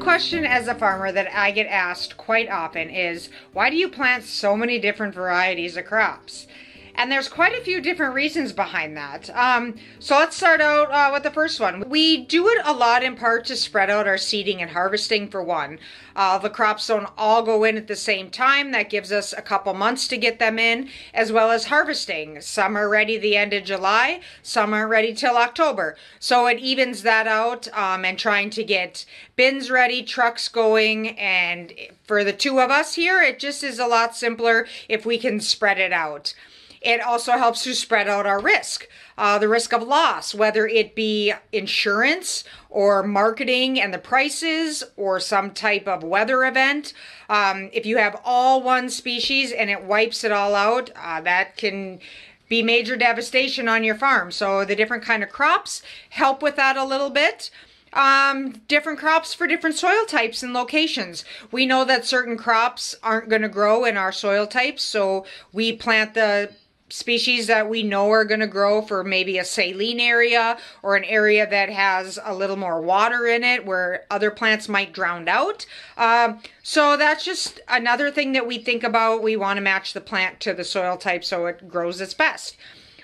question as a farmer that I get asked quite often is why do you plant so many different varieties of crops? And there's quite a few different reasons behind that. Um, so let's start out uh, with the first one. We do it a lot in part to spread out our seeding and harvesting, for one. Uh, the crops don't all go in at the same time. That gives us a couple months to get them in, as well as harvesting. Some are ready the end of July, some aren't ready till October. So it evens that out um, and trying to get bins ready, trucks going, and for the two of us here, it just is a lot simpler if we can spread it out. It also helps to spread out our risk, uh, the risk of loss, whether it be insurance or marketing and the prices or some type of weather event. Um, if you have all one species and it wipes it all out, uh, that can be major devastation on your farm. So the different kind of crops help with that a little bit um, different crops for different soil types and locations. We know that certain crops aren't going to grow in our soil types, so we plant the species that we know are going to grow for maybe a saline area or an area that has a little more water in it where other plants might drown out. Um, so that's just another thing that we think about. We want to match the plant to the soil type so it grows its best.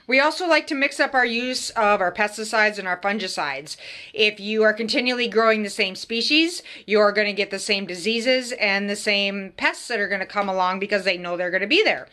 We also like to mix up our use of our pesticides and our fungicides. If you are continually growing the same species, you're going to get the same diseases and the same pests that are going to come along because they know they're going to be there.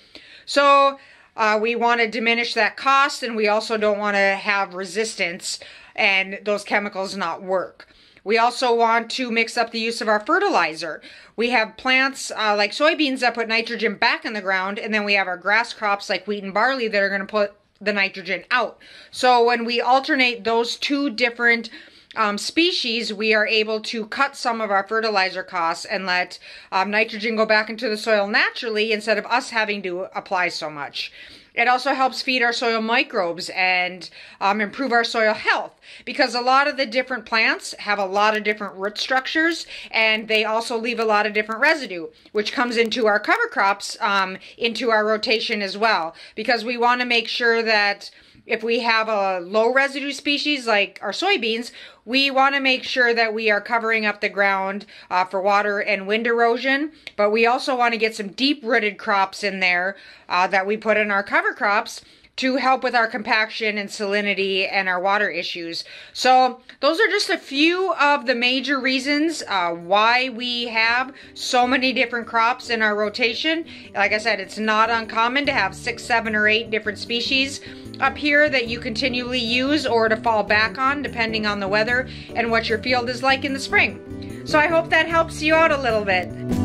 So uh, we want to diminish that cost and we also don't want to have resistance and those chemicals not work. We also want to mix up the use of our fertilizer. We have plants uh, like soybeans that put nitrogen back in the ground, and then we have our grass crops like wheat and barley that are going to put the nitrogen out. So when we alternate those two different um, species, we are able to cut some of our fertilizer costs and let um, nitrogen go back into the soil naturally instead of us having to apply so much. It also helps feed our soil microbes and um, improve our soil health because a lot of the different plants have a lot of different root structures and they also leave a lot of different residue, which comes into our cover crops, um, into our rotation as well, because we want to make sure that if we have a low residue species like our soybeans, we want to make sure that we are covering up the ground uh, for water and wind erosion, but we also want to get some deep rooted crops in there uh, that we put in our cover cover crops to help with our compaction and salinity and our water issues. So those are just a few of the major reasons uh, why we have so many different crops in our rotation. Like I said, it's not uncommon to have six, seven, or eight different species up here that you continually use or to fall back on depending on the weather and what your field is like in the spring. So I hope that helps you out a little bit.